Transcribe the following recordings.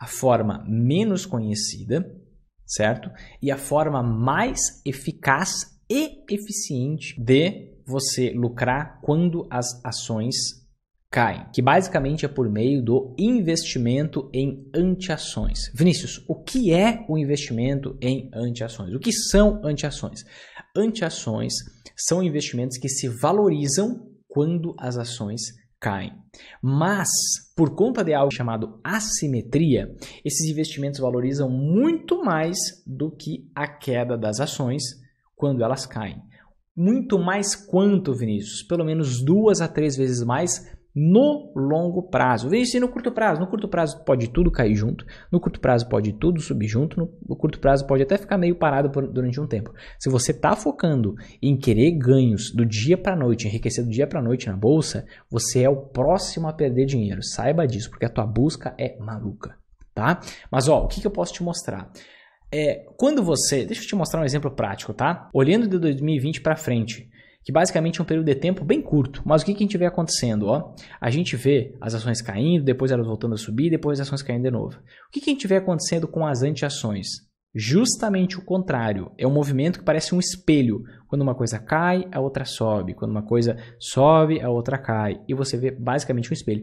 a forma menos conhecida, certo? E a forma mais eficaz e eficiente de você lucrar quando as ações caem, que basicamente é por meio do investimento em antiações. Vinícius, o que é o investimento em antiações? O que são antiações? Antiações são investimentos que se valorizam quando as ações caem. Mas, por conta de algo chamado assimetria, esses investimentos valorizam muito mais do que a queda das ações quando elas caem. Muito mais quanto, Vinícius? Pelo menos duas a três vezes mais no longo prazo. Veja assim, se no curto prazo. No curto prazo pode tudo cair junto, no curto prazo pode tudo subir junto, no curto prazo pode até ficar meio parado por, durante um tempo. Se você está focando em querer ganhos do dia para noite, enriquecer do dia para noite na bolsa, você é o próximo a perder dinheiro. Saiba disso, porque a tua busca é maluca, tá? Mas ó, o que, que eu posso te mostrar? É, quando você, deixa eu te mostrar um exemplo prático, tá? Olhando de 2020 para frente, que basicamente é um período de tempo bem curto. Mas o que, que a gente vê acontecendo? Ó? A gente vê as ações caindo, depois elas voltando a subir, depois as ações caindo de novo. O que, que a gente vê acontecendo com as antiações? Justamente o contrário. É um movimento que parece um espelho. Quando uma coisa cai, a outra sobe. Quando uma coisa sobe, a outra cai. E você vê basicamente um espelho.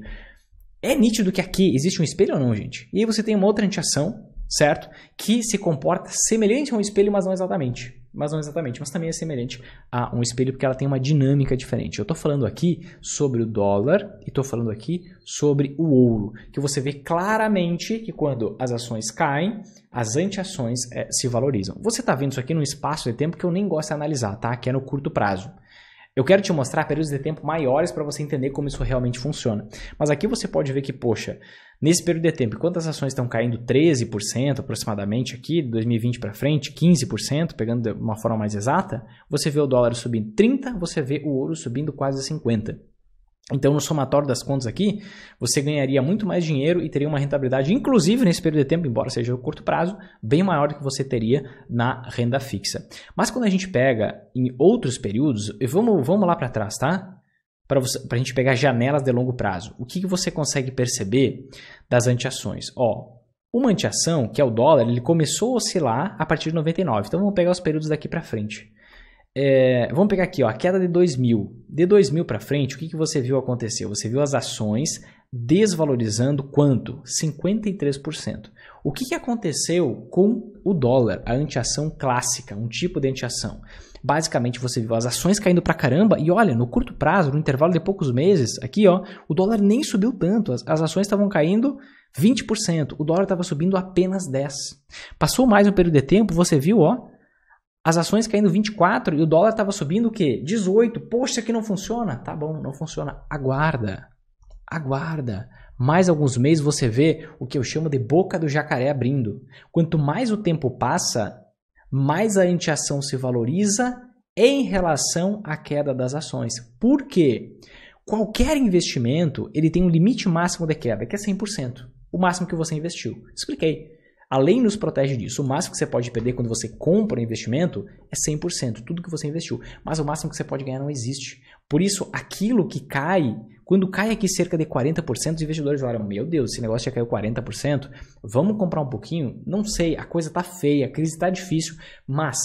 É nítido que aqui existe um espelho ou não, gente? E aí você tem uma outra antiação certo? Que se comporta semelhante a um espelho, mas não exatamente. Mas não exatamente, mas também é semelhante a um espelho porque ela tem uma dinâmica diferente. Eu estou falando aqui sobre o dólar e estou falando aqui sobre o ouro, que você vê claramente que quando as ações caem, as antiações é, eh, se valorizam. Você está vendo isso aqui num espaço de tempo que eu nem gosto de analisar, tá? Que é no curto prazo. Eu quero te mostrar períodos de tempo maiores para você entender como isso realmente funciona. Mas aqui você pode ver que, poxa, nesse período de tempo, enquanto as ações estão caindo 13% aproximadamente aqui, de 2020 para frente, 15%, pegando de uma forma mais exata, você vê o dólar subindo 30%, você vê o ouro subindo quase 50%. Então, no somatório das contas aqui, você ganharia muito mais dinheiro e teria uma rentabilidade, inclusive nesse período de tempo, embora seja o curto prazo, bem maior do que você teria na renda fixa. Mas quando a gente pega em outros períodos, e vamos, vamos lá para trás, tá? Para a gente pegar janelas de longo prazo, o que, que você consegue perceber das antiações? Ó, uma antiação, que é o dólar, ele começou a oscilar a partir de 99. Então, vamos pegar os períodos daqui para frente. É, vamos pegar aqui, ó, a queda de 2000. De 2000 para frente, o que, que você viu acontecer? Você viu as ações desvalorizando quanto? 53%. O que, que aconteceu com o dólar, a antiação clássica, um tipo de antiação? Basicamente, você viu as ações caindo para caramba e olha, no curto prazo, no intervalo de poucos meses, aqui ó, o dólar nem subiu tanto, as, as ações estavam caindo 20%, o dólar estava subindo apenas 10%. Passou mais um período de tempo, você viu ó, as ações caindo 24 e o dólar estava subindo o quê? 18. Poxa, isso aqui não funciona. Tá bom, não funciona. Aguarda. Aguarda. Mais alguns meses você vê o que eu chamo de boca do jacaré abrindo. Quanto mais o tempo passa, mais a antiação se valoriza em relação à queda das ações. Por quê? Qualquer investimento, ele tem um limite máximo de queda, que é 100%, o máximo que você investiu. Expliquei. A lei nos protege disso. O máximo que você pode perder quando você compra um investimento é 100%, tudo que você investiu. Mas o máximo que você pode ganhar não existe. Por isso, aquilo que cai, quando cai aqui cerca de 40%, os investidores falaram: Meu Deus, esse negócio já caiu 40%, vamos comprar um pouquinho? Não sei, a coisa tá feia, a crise está difícil, mas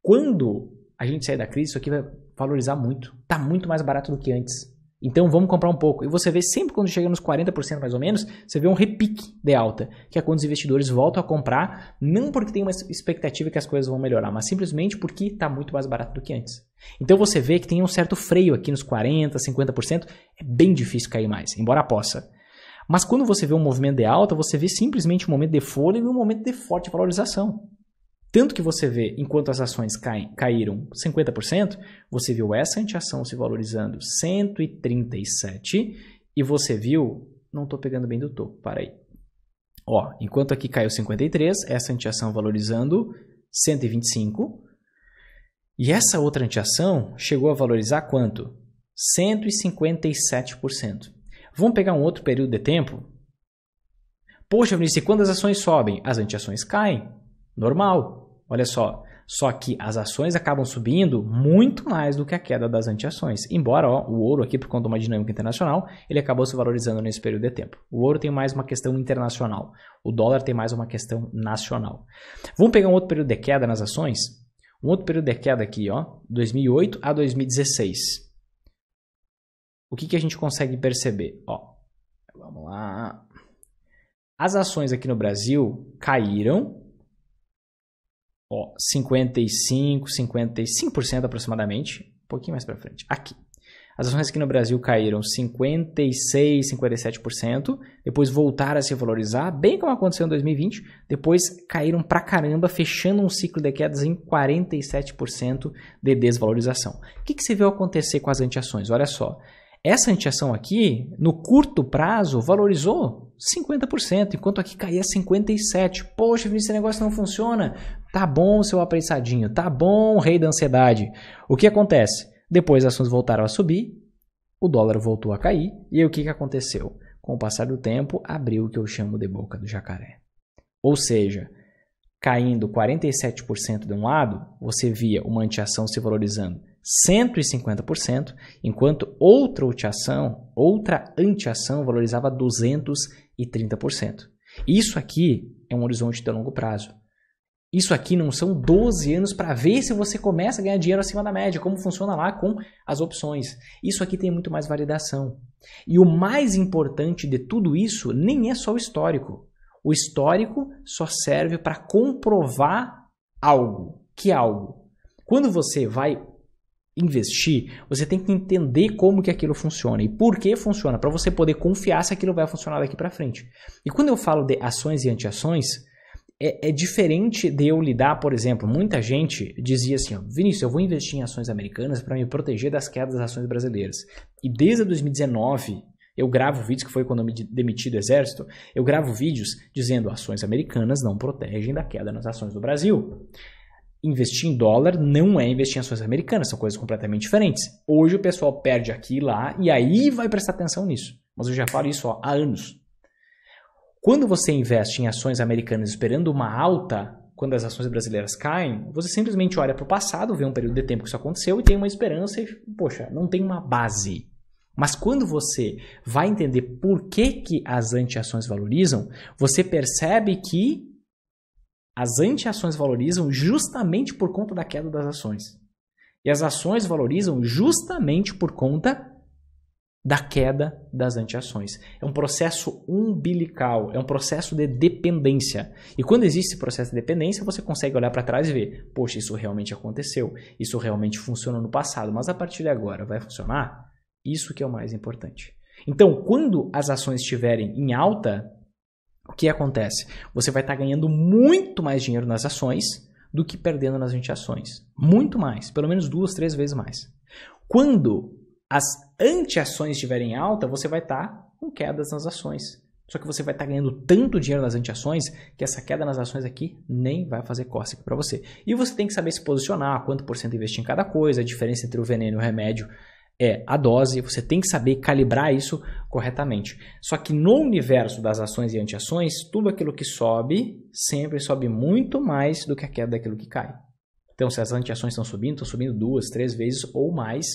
quando a gente sair da crise, isso aqui vai valorizar muito. Tá muito mais barato do que antes. Então vamos comprar um pouco. E você vê sempre quando chega nos 40% mais ou menos, você vê um repique de alta, que é quando os investidores voltam a comprar, não porque tem uma expectativa que as coisas vão melhorar, mas simplesmente porque está muito mais barato do que antes. Então você vê que tem um certo freio aqui nos 40%, 50%, é bem difícil cair mais, embora possa. Mas quando você vê um movimento de alta, você vê simplesmente um momento de folha e um momento de forte valorização. Tanto que você vê, enquanto as ações caem, caíram 50%, você viu essa antiação se valorizando 137 e você viu, não estou pegando bem do topo, para aí. Ó, enquanto aqui caiu 53, essa antiação valorizando 125 e essa outra antiação chegou a valorizar quanto? 157%. Vamos pegar um outro período de tempo? Poxa, Vinícius, quando as ações sobem, as antiações caem. Normal. Olha só, só que as ações acabam subindo muito mais do que a queda das antiações. Embora ó, o ouro aqui, por conta de uma dinâmica internacional, ele acabou se valorizando nesse período de tempo. O ouro tem mais uma questão internacional. O dólar tem mais uma questão nacional. Vamos pegar um outro período de queda nas ações? Um outro período de queda aqui, ó, 2008 a 2016. O que, que a gente consegue perceber? Ó, vamos lá. As ações aqui no Brasil caíram ó, 55, 55% aproximadamente, um pouquinho mais para frente, aqui. As ações aqui no Brasil caíram 56, 57%, depois voltaram a se valorizar, bem como aconteceu em 2020, depois caíram pra caramba, fechando um ciclo de quedas em 47% de desvalorização. O que, que você viu acontecer com as antiações? Olha só, essa antiação aqui, no curto prazo, valorizou 50%, enquanto aqui caía 57%. Poxa, esse negócio não funciona, Tá bom, seu apressadinho, tá bom, rei da ansiedade. O que acontece? Depois as ações voltaram a subir, o dólar voltou a cair, e aí, o que, que aconteceu? Com o passar do tempo, abriu o que eu chamo de boca do jacaré. Ou seja, caindo 47% de um lado, você via uma antiação se valorizando 150%, enquanto outra antiação, outra antiação valorizava 230%. Isso aqui é um horizonte de longo prazo. Isso aqui não são 12 anos para ver se você começa a ganhar dinheiro acima da média, como funciona lá com as opções. Isso aqui tem muito mais validação. E o mais importante de tudo isso nem é só o histórico. O histórico só serve para comprovar algo. Que é algo? Quando você vai investir, você tem que entender como que aquilo funciona e por que funciona, para você poder confiar se aquilo vai funcionar daqui para frente. E quando eu falo de ações e antiações, é, é, diferente de eu lidar, por exemplo, muita gente dizia assim, ó, Vinícius, eu vou investir em ações americanas para me proteger das quedas das ações brasileiras. E desde 2019, eu gravo vídeos, que foi quando eu me demiti do exército, eu gravo vídeos dizendo ações americanas não protegem da queda nas ações do Brasil. Investir em dólar não é investir em ações americanas, são coisas completamente diferentes. Hoje o pessoal perde aqui e lá e aí vai prestar atenção nisso. Mas eu já falo isso ó, há anos. Quando você investe em ações americanas esperando uma alta, quando as ações brasileiras caem, você simplesmente olha para o passado, vê um período de tempo que isso aconteceu e tem uma esperança e, poxa, não tem uma base. Mas quando você vai entender por que, que as antiações valorizam, você percebe que as antiações valorizam justamente por conta da queda das ações. E as ações valorizam justamente por conta da queda das antiações. É um processo umbilical, é um processo de dependência. E quando existe esse processo de dependência, você consegue olhar para trás e ver: poxa, isso realmente aconteceu, isso realmente funcionou no passado, mas a partir de agora vai funcionar? Isso que é o mais importante. Então, quando as ações estiverem em alta, o que acontece? Você vai estar tá ganhando muito mais dinheiro nas ações do que perdendo nas antiações. Muito mais, pelo menos duas, três vezes mais. Quando as antiações estiverem em alta, você vai estar tá com quedas nas ações. Só que você vai estar tá ganhando tanto dinheiro nas antiações que essa queda nas ações aqui nem vai fazer cócega para você. E você tem que saber se posicionar, quanto por cento investir em cada coisa, a diferença entre o veneno e o remédio é a dose, você tem que saber calibrar isso corretamente. Só que no universo das ações e antiações, tudo aquilo que sobe sempre sobe muito mais do que a queda daquilo que cai. Então, se as antiações estão subindo, estão subindo duas, três vezes ou mais,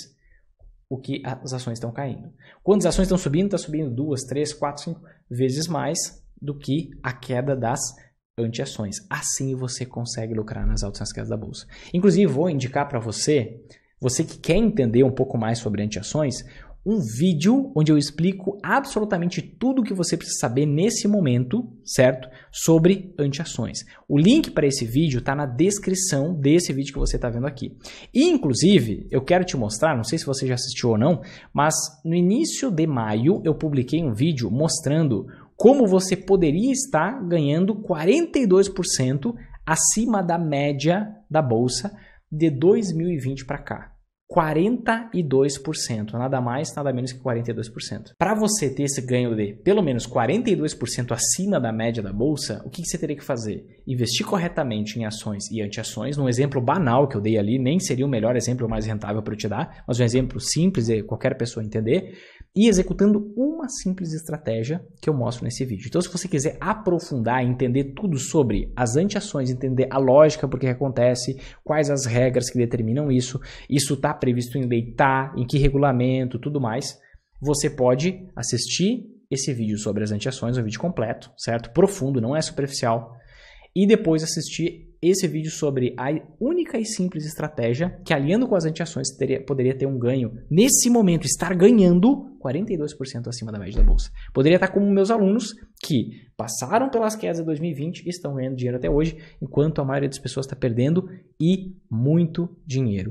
o que as ações estão caindo. Quando as ações estão subindo, está subindo duas, três, quatro, cinco vezes mais do que a queda das antiações. Assim você consegue lucrar nas altas nas quedas da bolsa. Inclusive, vou indicar para você, você que quer entender um pouco mais sobre antiações, um vídeo onde eu explico absolutamente tudo o que você precisa saber nesse momento, certo? Sobre antiações. O link para esse vídeo está na descrição desse vídeo que você está vendo aqui. E, inclusive, eu quero te mostrar, não sei se você já assistiu ou não, mas no início de maio eu publiquei um vídeo mostrando como você poderia estar ganhando 42% acima da média da bolsa de 2020 para cá. 42%, nada mais, nada menos que 42%. Para você ter esse ganho de pelo menos 42% acima da média da bolsa, o que você teria que fazer? Investir corretamente em ações e antiações. Num exemplo banal que eu dei ali, nem seria o melhor exemplo mais rentável para eu te dar, mas um exemplo simples de qualquer pessoa entender e executando uma simples estratégia que eu mostro nesse vídeo. Então, se você quiser aprofundar, entender tudo sobre as antiações, entender a lógica por que acontece, quais as regras que determinam isso, isso está previsto em lei, tá, em que regulamento, tudo mais, você pode assistir esse vídeo sobre as antiações, um vídeo completo, certo? Profundo, não é superficial e depois assistir esse vídeo sobre a única e simples estratégia que, aliando com as antiações, teria, poderia ter um ganho, nesse momento, estar ganhando 42% acima da média da bolsa. Poderia estar como meus alunos que passaram pelas quedas de 2020 e estão ganhando dinheiro até hoje, enquanto a maioria das pessoas está perdendo e muito dinheiro.